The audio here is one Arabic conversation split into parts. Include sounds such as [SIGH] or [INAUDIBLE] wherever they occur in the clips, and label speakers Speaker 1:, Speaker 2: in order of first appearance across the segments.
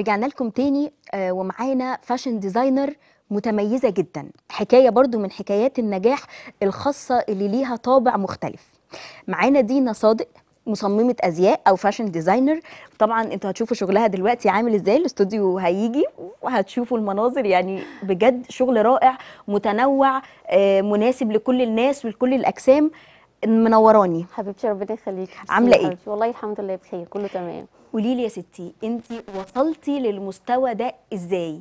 Speaker 1: رجعنا لكم تاني آه، ومعانا فاشن ديزاينر متميزة جدا حكاية برضو من حكايات النجاح الخاصة اللي ليها طابع مختلف معانا دينا صادق مصممة أزياء أو فاشن ديزاينر طبعا انتوا هتشوفوا شغلها دلوقتي عامل ازاي الاستوديو هيجي وهتشوفوا المناظر يعني بجد شغل رائع متنوع آه، مناسب لكل الناس ولكل الأجسام منوراني حبيبتي ربنا يخليكي عامله ايه والله الحمد لله بخير كله تمام قولي لي يا ستي انت وصلتي للمستوى ده ازاي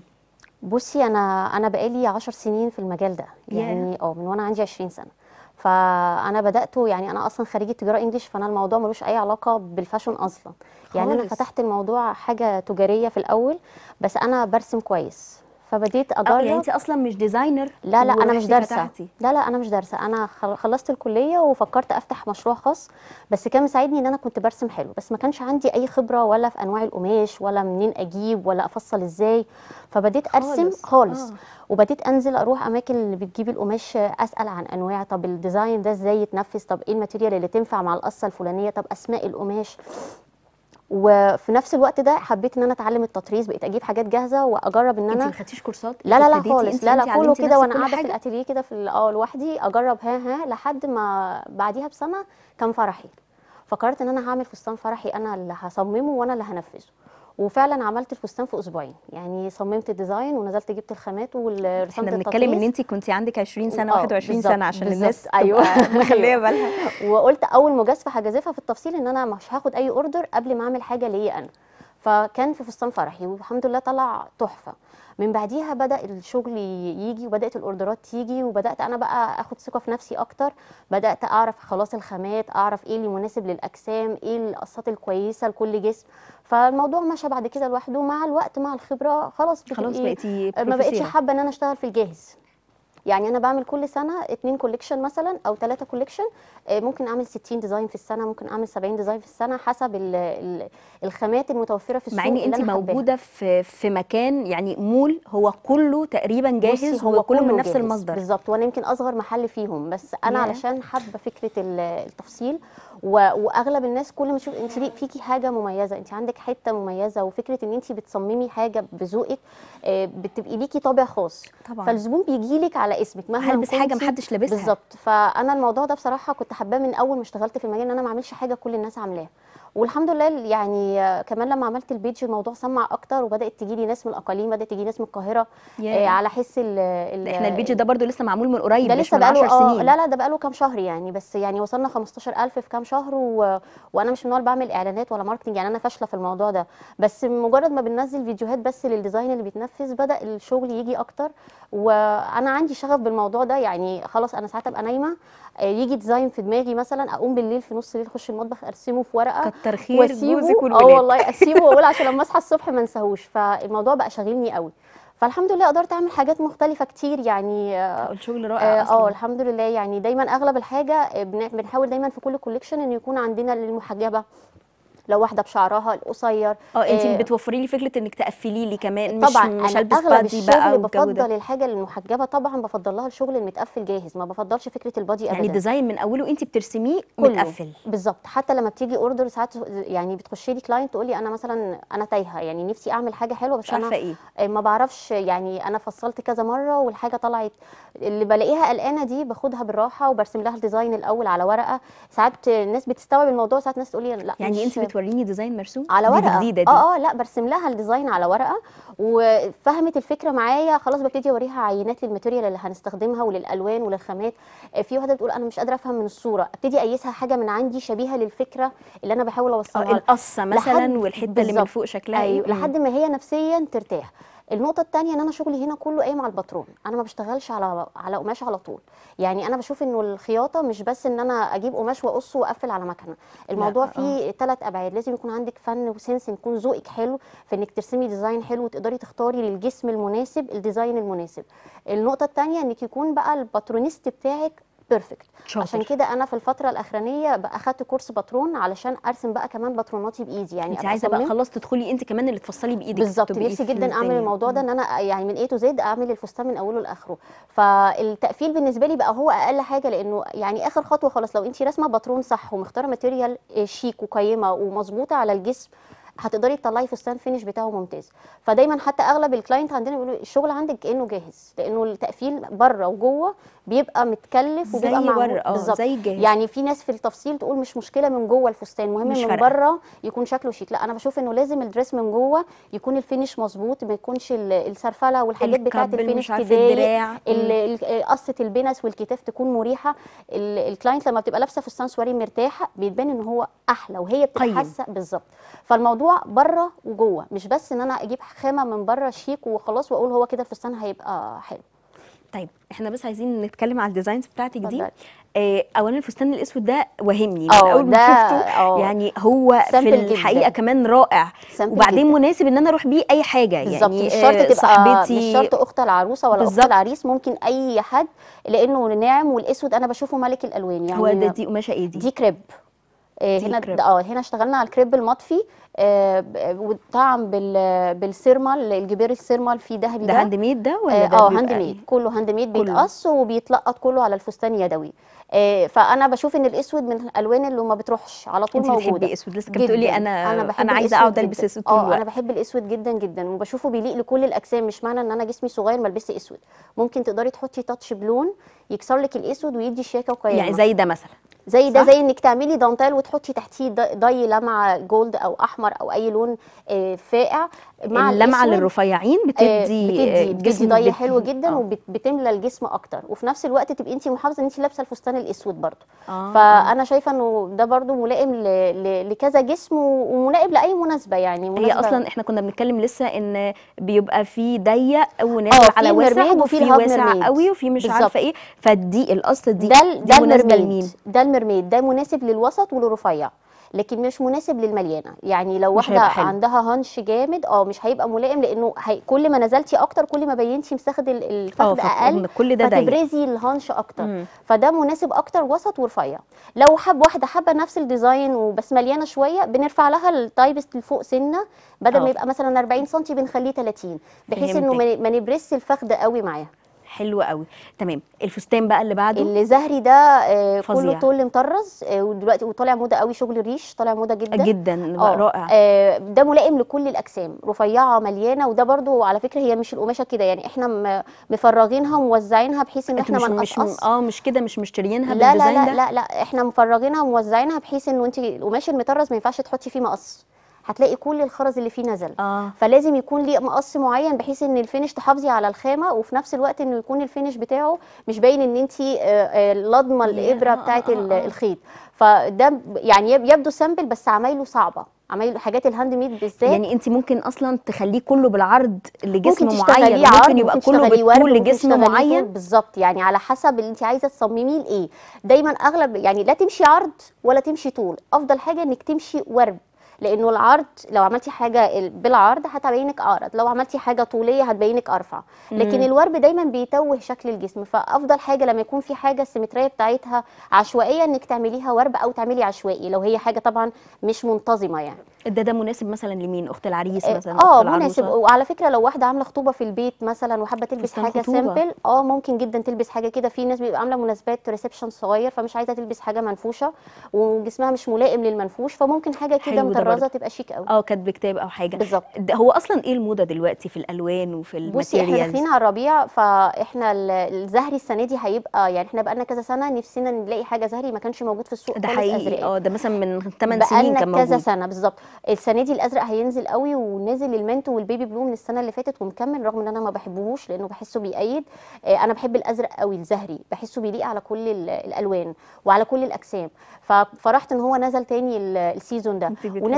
Speaker 2: بصي انا انا بقالي 10 سنين في المجال ده يعني yeah. اه من وانا عندي 20 سنه فانا بداته يعني انا اصلا خريجه تجاره انجليش فانا الموضوع ملوش اي علاقه بالفاشون اصلا خالص. يعني انا فتحت الموضوع حاجه تجاريه في الاول بس انا برسم كويس فبديت يعني اجرب يعني انت اصلا مش ديزاينر لا لا انا مش دارسه لا لا انا مش دارسه انا خلصت الكليه وفكرت افتح مشروع خاص بس كان مساعدني ان انا كنت برسم حلو بس ما كانش عندي اي خبره ولا في انواع القماش ولا منين اجيب ولا افصل ازاي فبديت ارسم خالص آه. وبديت انزل اروح اماكن اللي بتجيب القماش اسال عن انواع طب الديزاين ده ازاي يتنفذ طب ايه الماتيريال اللي تنفع مع القصه الفلانيه طب اسماء القماش وفي نفس الوقت ده حبيت ان انا اتعلم التطريز بقيت اجيب حاجات جاهزه واجرب ان انا انت ما خدتيش كورسات لا لا لا خالص لا لا كله كده وانا قاعده في الاتيليه كده في اه لوحدي اجرب ها ها لحد ما بعديها بسنه كان فرحي فقررت ان انا هعمل فستان فرحي انا اللي هصممه وانا اللي هنفذه وفعلا عملت الفستان في اسبوعين يعني صممت الديزاين ونزلت جبت الخامات ورسمت احنا بنتكلم ان انت كنت عندك 20
Speaker 1: سنه 21 آه، سنه عشان بالزبط. الناس ايوه [LAUGHS] مخليه
Speaker 2: أيوة. بالها وقلت اول مجازفه هجازفها في التفصيل ان انا مش هاخد اي اوردر قبل ما اعمل حاجه ليا انا فكان في فستان فرحي والحمد لله طلع تحفه من بعديها بدا الشغل يجي وبدات الاوردرات تيجي وبدات انا بقى اخد ثقه في نفسي اكتر بدات اعرف خلاص الخامات اعرف ايه اللي مناسب للاجسام ايه القصات الكويسه لكل جسم فالموضوع مشى بعد كده لوحده مع الوقت مع الخبره خلاص خلاص إيه، ما بقتش حابه ان انا اشتغل في الجاهز يعني انا بعمل كل سنه اتنين كوليكشن مثلا او ثلاثه كوليكشن آه، ممكن اعمل 60 ديزاين في السنه ممكن اعمل 70 ديزاين في السنه حسب الخامات المتوفره في السوق مع ان انت موجوده
Speaker 1: في في مكان يعني مول هو كله تقريبا جاهز هو كله من نفس المصدر بالظبط
Speaker 2: وانا يمكن اصغر محل فيهم بس انا yeah. علشان حابه فكره التفصيل واغلب الناس كل ما تشوف انت فيكي حاجه مميزه انت عندك حته مميزه وفكره ان انت بتصممي حاجه بذوقك آه، بتبقي ليكي طابع خاص طبعا فالزبون بيجي لك على اسمك مهما هلبس حاجه محدش لابسها بالظبط فانا الموضوع ده بصراحه كنت حباه من اول ما اشتغلت في المجال ان انا ما اعملش حاجه كل الناس عاملاها والحمد لله يعني كمان لما عملت البيج الموضوع سمع اكتر وبدات تجي لي ناس من الاقاليم بدات تجي ناس من القاهره آه على حس ال احنا البيج ده
Speaker 1: برده لسه معمول من قريب ده لسه من 10 آه، سنين لا لا
Speaker 2: ده بقاله كام شهر يعني بس يعني وصلنا 15000 في كام شهر و... وانا مش من النوع اللي بعمل اعلانات ولا ماركتنج يعني انا فاشله في الموضوع ده بس مجرد ما بننزل فيديوهات بس للديزاين اللي بيتنفذ بدا الشغل يجي اكتر وانا عندي شغف بالموضوع ده يعني خلاص انا ساعات ابقى نايمه آه، يجي ديزاين في دماغي مثلا اقوم بالليل في نص الليل اخش المطبخ ارسمه في ورقه ترخيص جوزك والولاد اه والله اسيبه واقول عشان لما اصحى الصبح ما انساهوش فالموضوع بقى شاغلني قوي فالحمد لله قدرت اعمل حاجات مختلفه كتير يعني الشغل آه، رائع آه،, اه الحمد لله يعني دايما اغلب الحاجه بنحاول دايما في كل كوليكشن ان يكون عندنا للمحجبه لو واحده بشعرها القصير اه انت آه،
Speaker 1: بتوفري لي فكره انك تقفلي لي كمان مش طبعا مش انا اغلب الشغل بفضل
Speaker 2: الحاجه المحجبه طبعا بفضل لها الشغل المتقفل جاهز ما بفضلش فكره البادي يعني ابدا يعني الديزاين من اوله انت بترسميه متقفل بالظبط حتى لما بتيجي اوردر ساعات يعني بتخش لي كلاينت تقول لي انا مثلا انا تايهه يعني نفسي اعمل حاجه حلوه بس انا إيه؟ آه، ما بعرفش يعني انا فصلت كذا مره والحاجه طلعت اللي بلاقيها قلقانه دي باخدها بالراحه وبرسم لها الديزاين الاول على ورقه ساعات الناس بتستوعب الموضوع ساعات ناس تقول لي لا يعني انت توريني ديزاين مرسوم على ورقه دي جديده دي اه اه لا برسم لها الديزاين على ورقه وفهمت الفكره معايا خلاص ببتدي اوريها عينات للماتيريال اللي هنستخدمها وللالوان وللخامات آه، في واحده بتقول انا مش قادره افهم من الصوره ابتدي اقيسها حاجه من عندي شبيهه للفكره اللي انا بحاول اوصلها القصه مثلا والحته اللي من فوق شكلها إيه؟ ايوه لحد ما هي نفسيا ترتاح النقطه الثانيه ان انا شغلي هنا كله قايم على الباترون انا ما بشتغلش على على قماش على طول يعني انا بشوف انه الخياطه مش بس ان انا اجيب قماش واقصه واقفل على مكنه الموضوع فيه ثلاث آه. ابعاد لازم يكون عندك فن وسنس يكون ذوقك حلو في انك ترسمي ديزاين حلو وتقدري تختاري للجسم المناسب الديزاين المناسب النقطه الثانيه انك يكون بقى الباترونيست بتاعك بيرفكت عشان كده انا في الفتره الاخرانيه بقى اخدت كورس باترون علشان ارسم بقى كمان باتروناتي بايدي يعني انت عايزه بقى خلاص تدخلي انت كمان اللي تفصلي بايدك بالظبط نفسي جدا اعمل الموضوع ده ان انا يعني من اي تو زد اعمل الفستان من اوله لاخره فالتقفيل بالنسبه لي بقى هو اقل حاجه لانه يعني اخر خطوه خلاص لو انت راسمه باترون صح ومختاره ماتيريال آه، شيك وقيمه ومظبوطه على الجسم هتقدري تطلعي فستان فينش بتاعه ممتاز فدايما حتى اغلب الكلاينت عندنا بيقولوا الشغل عندك كانه جاهز لانه التقفيل بره وجوه بيبقى متكلف وبيبقى زي ورقه آه، بالظبط يعني في ناس في التفصيل تقول مش مشكله من جوه الفستان مهم من بره يكون شكله شيك لا انا بشوف انه لازم الدريس من جوه يكون الفينش مظبوط ما يكونش السرفله والحاجات بتاعه الفينش كده قصه البنس والكتاف تكون مريحه الكلاينت لما بتبقى لابسه فستان سواري مرتاحه بيتبان ان هو احلى وهي بتبقى حاسه بالظبط فالموضوع بره وجوه مش بس ان انا اجيب خامه من بره شيك وخلاص واقول هو كده الفستان هيبقى حلو
Speaker 1: طيب احنا بس عايزين نتكلم على الديزاينز بتاعتك دي آه اولا الفستان الاسود ده وهمني من اول ما شفته يعني هو في الحقيقه جدا. كمان رائع وبعدين جدا. مناسب ان انا اروح بيه اي حاجه بالزبط. يعني مش آه، شرط تبقى صاحبتي مش شرط
Speaker 2: اخت العروسه ولا بالزبط. اخت العريس ممكن اي حد لانه ناعم والاسود انا بشوفه ملك الالوان يعني هو ده دي قماشه ايه دي؟ دي كريب آه، هنا اه هنا اشتغلنا على الكريب المطفي آه، والطعم بالسيرمال الجبير السيرمال فيه دهبي ده, ده هاند ميد ده ولا آه، ده اه هاند إيه؟ ميد كله هاند ميد بيتقص وبيتلقط كله على الفستان يدوي آه، فانا بشوف ان الاسود من الالوان اللي ما بتروحش على طول موجوده انت بتحبي اسود لسه كنت بتقولي انا انا, أنا عايزه اقعد البس اسود طول الوقت انا بحب الاسود جدا جدا وبشوفه بيليق لكل الاجسام مش معنى ان انا جسمي صغير ما البسش اسود ممكن تقدري تحطي تاتش بلون يكسر لك الاسود ويدي شياكه وقيامه يعني زي ده مثلا زي ده زي انك تعملي دانتيل وتحطي تحتيه ضي لمعه جولد او احمر او اي لون آه، فاقع مع اللمعه للرفيعين آه، بتدي بتدي, ضي آه، حلو جدا آه. وبتملى الجسم اكتر وفي نفس الوقت تبقي انت محافظه ان انت لابسه الفستان الاسود برضو آه،, آه. فانا شايفه انه ده برضو ملائم لكذا جسم وملائم لاي مناسبه يعني مناسبة هي اصلا احنا
Speaker 1: كنا بنتكلم لسه ان بيبقى في ضيق ونازل على واسع وفي واسع قوي وفي مش عارفه ايه
Speaker 2: فدي الاصل دي ده, ده المرميد ده المرميد ده مناسب للوسط وللرفيع لكن مش مناسب للمليانه يعني لو واحده عندها هانش جامد اه مش هيبقى ملائم لانه هي كل ما نزلتي اكتر كل ما بينتي مستخدم الفخذ اقل كل ده فتبرزي الهانش اكتر مم. فده مناسب اكتر وسط ورفيع لو حب واحده حابه نفس الديزاين وبس مليانه شويه بنرفع لها التايبس لفوق سنه بدل أوه. ما يبقى مثلا 40 سم بنخليه 30 بحيث انه ما نبرزش الفخذ قوي معاها حلو قوي تمام الفستان بقى اللي بعده اللي زهري ده آه، فزيع. كله طول مطرز آه، ودلوقتي وطالع موضه قوي شغل الريش طالع موضه جدا آه، جدا رائع ده ملائم لكل الاجسام رفيعه مليانه وده برده على فكره هي مش القماشه كده يعني احنا مفرغينها وموزعينها بحيث ان احنا ما نقصش اه
Speaker 1: مش كده مش مشتريينها بالديزاين ده لا, لا لا
Speaker 2: احنا مفرغينها وموزعينها بحيث انه انت القماش المطرز ما ينفعش تحطي فيه مقص هتلاقي كل الخرز اللي فيه نزل آه. فلازم يكون ليه مقص معين بحيث ان الفينش تحافظي على الخامه وفي نفس الوقت انه يكون الفينش بتاعه مش باين ان انت آه، آه، لضمه الابره آه، بتاعه الخيط فده يعني يبدو سامبل بس عمايله صعبه عمايل حاجات الهاند ميد بالذات يعني انت
Speaker 1: ممكن اصلا تخليه كله بالعرض لجسم ممكن معين ممكن يبقى ممكن كله بالطول لجسم معين
Speaker 2: بالظبط يعني على حسب اللي انت عايزه تصمميه لايه دايما اغلب يعني لا تمشي عرض ولا تمشي طول افضل حاجه انك تمشي ورب لانه العرض لو عملتي حاجه بالعرض هتبينك اعرض لو عملتي حاجه طوليه هتبينك ارفع لكن الورب دايما بيتوه شكل الجسم فافضل حاجه لما يكون في حاجه السيمتريه بتاعتها عشوائيه انك تعمليها ورب او تعملي عشوائي لو هي حاجه طبعا مش منتظمه يعني ده ده مناسب مثلا لمين اخت العريس آه، مثلا اه مناسب وعلى فكره لو واحده عامله خطوبه في البيت مثلا وحابه تلبس حاجه سامبل اه ممكن جدا تلبس حاجه كده في ناس بيبقى عامله مناسبات ريسبشن صغير فمش عايزه تلبس حاجه منفوشه وجسمها مش ملائم للمنفوش فممكن حاجه كده الطرازه تبقى شيك قوي
Speaker 1: اه كانت بكتاب او حاجه بالظبط هو اصلا ايه الموضه دلوقتي في الالوان وفي الماتيريالز بصي احنا داخلين
Speaker 2: على الربيع فاحنا الزهري السنه دي هيبقى يعني احنا بقالنا كذا سنه نفسنا نلاقي حاجه زهري ما كانش موجود في السوق ده حقيقي اه
Speaker 1: ده مثلا من 8 سنين كان موجود كذا سنه
Speaker 2: بالظبط السنه دي الازرق هينزل قوي ونزل المنتو والبيبي بلو من السنه اللي فاتت ومكمل رغم ان انا ما بحبهوش لانه بحسه بيقيد آه، انا بحب الازرق قوي الزهري بحسه بيليق على كل الالوان وعلى كل الاجسام ففرحت ان هو نزل تاني السيزون ده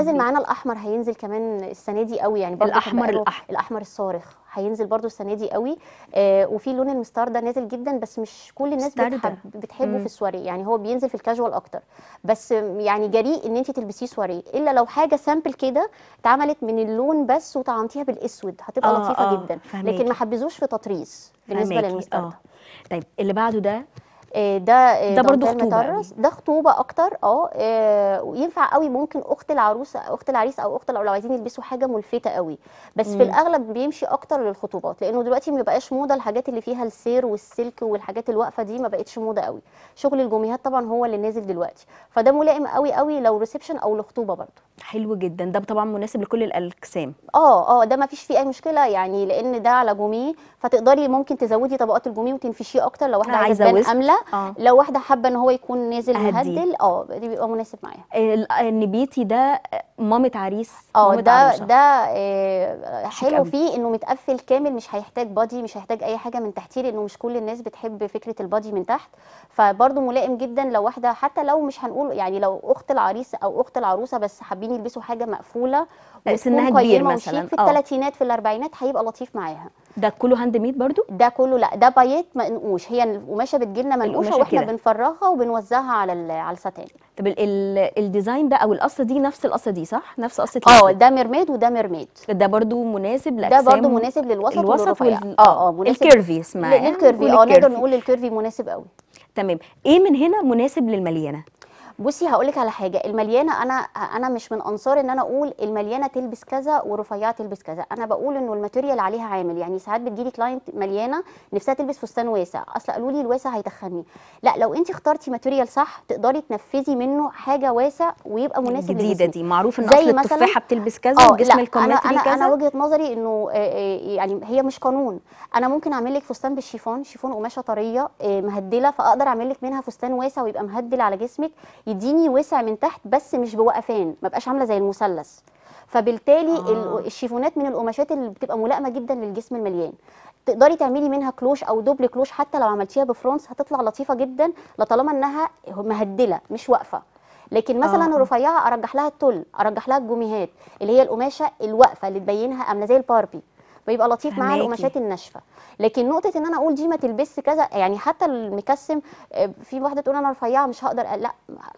Speaker 2: نازل معانا الاحمر هينزل كمان السنه دي قوي يعني الاحمر الاحمر الاحمر الصارخ هينزل برده السنه دي قوي آه وفي لون المستار ده نازل جدا بس مش كل الناس بتحب بتحبه مم. في السواري يعني هو بينزل في الكاجوال اكتر بس يعني جريء ان انت تلبسيه سواري الا لو حاجه سامبل كده اتعملت من اللون بس وطعمتيها بالاسود هتبقى آه لطيفه آه جدا فهميك. لكن ما حبذوش في تطريز بالنسبه للمستار آه. طيب اللي بعده ده آه، ده آه، ده برضه خطوبه يعني. ده خطوبه اكتر اه وينفع آه، قوي ممكن اخت العروس اخت العريس او اخت لو عايزين يلبسوا حاجه ملفته قوي بس مم. في الاغلب بيمشي اكتر للخطوبات لانه دلوقتي ما بقاش موضه الحاجات اللي فيها السير والسلك والحاجات الواقفه دي ما بقتش موضه قوي شغل الجوميهات طبعا هو اللي نازل دلوقتي فده ملائم قوي قوي لو ريسبشن او لخطوبه برضه
Speaker 1: حلو جدا ده طبعا مناسب لكل الاجسام
Speaker 2: اه اه ده ما فيش فيه اي مشكله يعني لان ده على جوميه فتقدري ممكن تزودي طبقات الجوميه وتنفشيه اكتر لو واحده عايزه تبان امله آه. لو واحده حابه ان هو يكون نازل مهدل اه دي بيبقى مناسب معاها النبيتي ده مامه عريس اه ده ده آه، حلو فيه انه متقفل كامل مش هيحتاج بادي مش هيحتاج اي حاجه من تحتيه لانه مش كل الناس بتحب فكره البادي من تحت فبرده ملائم جدا لو واحده حتى لو مش هنقول يعني لو اخت العريس او اخت العروسه بس حابين يلبسوا حاجه مقفوله آه، سنها كبير مثلا في الثلاثينات في الاربعينات هيبقى لطيف معاها ده كله هاند ميد برضو ده كله لا ده بايت منقوش هي القماشه بتجي لنا من القوفه واحنا بنفرغها وبنوزعها على على الستان طب الديزاين ده او القصه دي نفس القصه دي صح نفس قصه اه ده ميرميد وده ميرميد ده
Speaker 1: برده مناسب لاجسام ده برده مناسب للوسط الوسط وال... اه اه, آه، مناسب الكيرفي اسمها للكيرفي يعني. اه نقدر نقول
Speaker 2: الكيرفي مناسب قوي تمام ايه من هنا مناسب للمليانه بصي هقول لك على حاجه المليانه انا انا مش من انصار ان انا اقول المليانه تلبس كذا ورفيعه تلبس كذا انا بقول انه الماتيريال عليها عامل يعني ساعات بتجيلي كلاينت مليانه نفسها تلبس فستان واسع اصل قالوا لي الواسع هيتخني لا لو انت اخترتي ماتيريال صح تقدري تنفذي منه حاجه واسع ويبقى مناسب جديده
Speaker 1: دي معروف ان اصل التفاحه بتلبس كذا آه، وجسم الكمثري كذا انا وجهه
Speaker 2: نظري انه آه، آه، يعني هي مش قانون انا ممكن اعمل لك فستان بالشيفون شيفون قماشه طريه مهدله فاقدر اعمل لك منها فستان واسع ويبقى مهدل على جسمك يديني وسع من تحت بس مش بوقفان ما بقاش عامله زي المثلث فبالتالي آه. الشيفونات من القماشات اللي بتبقى ملائمه جدا للجسم المليان تقدري تعملي منها كلوش او دوبل كلوش حتى لو عملتيها بفرونس هتطلع لطيفه جدا لطالما انها مهدله مش واقفه لكن مثلا آه. الرفيعه ارجح لها التل ارجح لها الجوميهات اللي هي القماشه الواقفه اللي تبينها عامله زي الباربي بيبقى لطيف مع القماشات الناشفه لكن نقطه ان انا اقول دي ما تلبس كذا يعني حتى المكسم آه، في واحده تقول انا رفيعه مش هقدر لا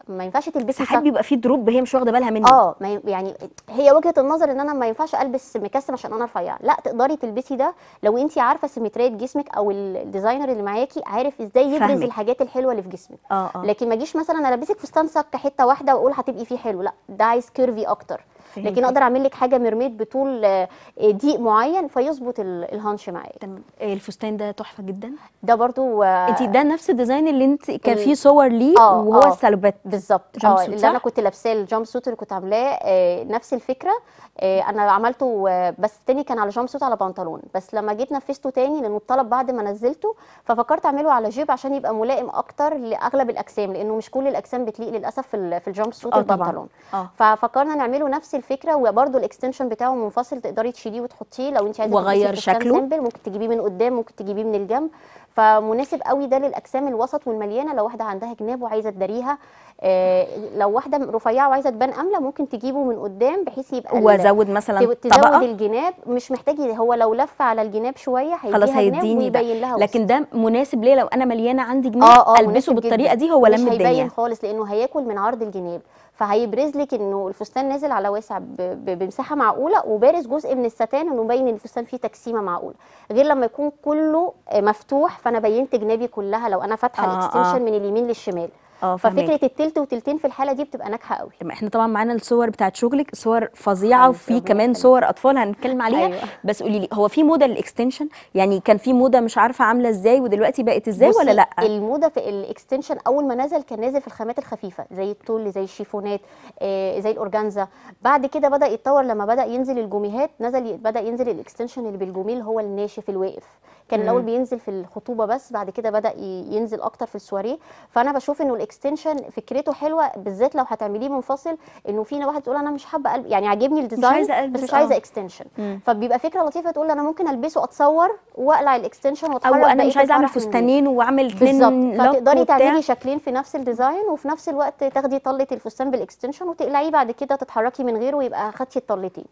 Speaker 2: ما ينفعش تلبسي ساعات بيبقى في دروب هي مش واخده بالها منه اه يعني هي وجهه النظر ان انا ما ينفعش البس مكسم عشان انا رفيعه لا تقدري تلبسي ده لو انت عارفه سيمتريه جسمك او الديزاينر اللي معاكي عارف ازاي يبرز فهمك. الحاجات الحلوه اللي في جسمك آه آه. لكن ما اجيش مثلا البسك فستان سك حته واحده واقول هتبقي فيه حلو لا ده عايز كيرفي اكتر لكن اقدر اعمل لك حاجه ميرميد بطول آه، ضيق معين فيظبط الهانش معايا تمام آه، الفستان ده تحفه جدا ده و... آه، انت
Speaker 1: ده نفس الديزاين اللي انت كان فيه صور ليه وهو آه السلبات بالظبط اه اللي انا
Speaker 2: كنت لابساه الجامب سوت اللي كنت عاملاه نفس الفكره انا عملته بس تاني كان على جامب سوت على بنطلون بس لما جيت نفذته تاني لانه اتطلب بعد ما نزلته ففكرت اعمله على جيب عشان يبقى ملائم اكتر لاغلب الاجسام لانه مش كل الاجسام بتليق للاسف في الجامب سوت البنطلون آه. ففكرنا نعمله نفس الفكره وبرده الاكستنشن بتاعه منفصل تقدري تشيليه وتحطيه لو انت عايزه وغير شكله سامبل ممكن تجيبيه من قدام ممكن تجيبيه من الجنب فمناسب قوي ده للاجسام الوسط والمليانه لو واحده عندها جناب وعايزه تداريها آه لو واحده رفيعه وعايزه تبان امله ممكن تجيبه من قدام بحيث يبقى وازود مثلا تزود طبقه الجناب مش محتاج هو لو لف على الجناب شويه خلاص هيديني ويبين لها
Speaker 1: لكن ده مناسب ليه لو انا مليانه عندي
Speaker 2: جناب آه آه البسه بالطريقه دي هو لم الدنيا خالص لانه هياكل من عرض الجناب فهيبرز لك انه الفستان نازل على واسع بمساحه معقوله وبارز جزء من الستان انه مبين ان الفستان فيه تكسيمه معقوله غير لما يكون كله مفتوح فانا بينت جنابي كلها لو انا فاتحه آه الاكستنشن آه. من اليمين للشمال اه ففكره التلت وتلتين في الحاله دي بتبقى ناجحه قوي
Speaker 1: طب احنا طبعا معانا الصور بتاعه شغلك صور فظيعه أيوة، وفي كمان صور اطفال هنتكلم عليها أيوة. بس قولي لي هو في موضه الاكستنشن يعني كان في موضه مش عارفه عامله ازاي ودلوقتي بقت ازاي ولا لا
Speaker 2: الموضه في الاكستنشن اول ما نزل كان نازل في الخامات الخفيفه زي التول زي الشيفونات آه زي الاورجانزا بعد كده بدا يتطور لما بدا ينزل الجوميهات نزل بدا ينزل الاكستنشن اللي بالجوميه اللي هو الناشف الواقف كان الاول بينزل في الخطوبه بس بعد كده بدا ينزل اكتر في السواريه فانا بشوف انه الاكستنشن فكرته حلوه بالذات لو هتعمليه منفصل انه في واحده تقول انا مش حابه قلب يعني عاجبني الديزاين بس مش عايزه اكستنشن آه. فبيبقى فكره لطيفه تقول انا ممكن البسه اتصور واقلع الاكستنشن واتحرك او انا مش عايزه اعمل فستانين
Speaker 1: واعمل بالظبط فتقدري تعملي
Speaker 2: شكلين في نفس الديزاين وفي نفس الوقت تاخدي طله الفستان بالاكستنشن وتقلعيه بعد كده تتحركي من غيره ويبقى خدتي الطلتين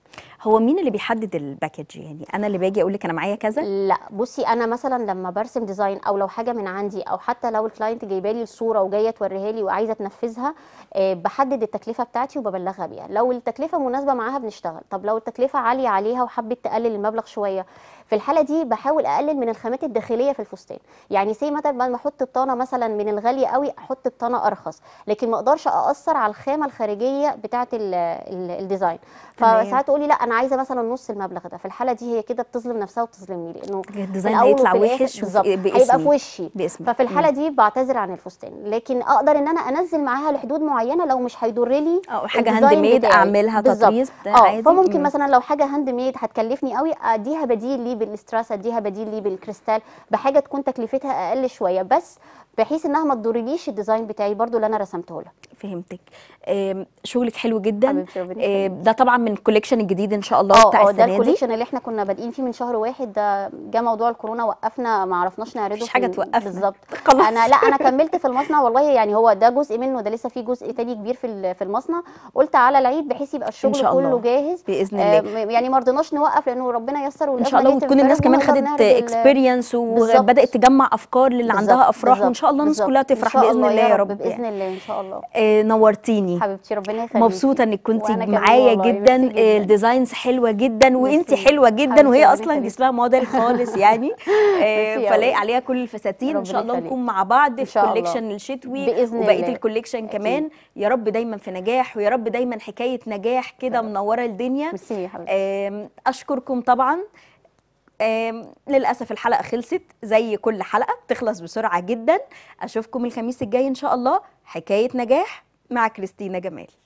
Speaker 2: هو مين اللي بيحدد الباكج يعني انا اللي باجي اقول لك انا معايا كذا لا بصي انا مثلا لما برسم ديزاين او لو حاجه من عندي او حتى لو الكلاينت جايبه لي الصوره وجايه بتوريها لي وعايزه تنفذها آه، بحدد التكلفه بتاعتي وببلغها بيها لو التكلفه مناسبه معاها بنشتغل طب لو التكلفه عاليه عليها وحبت تقلل المبلغ شويه في الحاله دي بحاول اقلل من الخامات الداخليه في الفستان يعني سي مثلا ما احط بطانه مثلا من الغاليه قوي احط بطانه ارخص لكن ما اقدرش ااثر على الخامه الخارجيه بتاعه الديزاين فساعات تقولي لا انا عايزه مثلا نص المبلغ ده في الحاله دي هي كده بتظلم نفسها وبتظلمني لانه الديزاين هيطلع وحش بالظبط هيبقى في وشي
Speaker 1: باسمي. ففي الحاله دي
Speaker 2: بعتذر عن الفستان لكن اقدر ان انا انزل معاها لحدود معينه لو مش هيضر لي او حاجه هاند ميد اعملها تطريز اه فممكن مثلا لو حاجه هاند ميد هتكلفني قوي اديها بديل ليه بالاستراسه اديها بديل ليه بالكريستال بحاجه تكون تكلفتها اقل شويه بس بحيث انها ما تضرليش الديزاين بتاعي برضو اللي انا رسمته لها فهمتك
Speaker 1: شغلك حلو جدا ده طبعا من الكوليكشن الجديد ان
Speaker 2: شاء الله آه، بتاع آه، السنه دي ده الكوليكشن اللي احنا كنا بادئين فيه من شهر واحد ده جه موضوع الكورونا وقفنا ما عرفناش نعرضه مفيش حاجه توقفنا بالظبط انا لا انا كملت في المصنع والله يعني هو ده جزء منه ده لسه في جزء تاني كبير في في المصنع قلت على العيد بحيث يبقى الشغل إن شاء الله. كله جاهز باذن آه، الله يعني ما رضيناش نوقف لانه ربنا ييسر ان شاء الله وتكون الناس كمان خدت اكسبيرينس
Speaker 1: وبدات تجمع افكار للي عندها افراح وان شاء الله الناس كلها تفرح باذن الله يا رب, باذن يعني.
Speaker 2: الله ان شاء الله
Speaker 1: آه نورتيني
Speaker 2: حبيبتي ربنا يخليكي مبسوطه
Speaker 1: انك كنت معايا جدا الديزاينز حلوه جدا وانت حلوه جدا وهي اصلا جسمها موديل خالص يعني [LAUGHS] آه، فلاقي عليها كل الفساتين ان شاء الله نكون مع بعض في الكوليكشن الشتوي وبقيه الكوليكشن كمان يا رب دايما في نجاح ويا رب دايما حكايه نجاح كده منوره الدنيا اشكركم طبعا للأسف الحلقة خلصت زي كل حلقة بتخلص بسرعة جدا أشوفكم الخميس الجاي إن شاء الله حكاية نجاح مع كريستينا جمال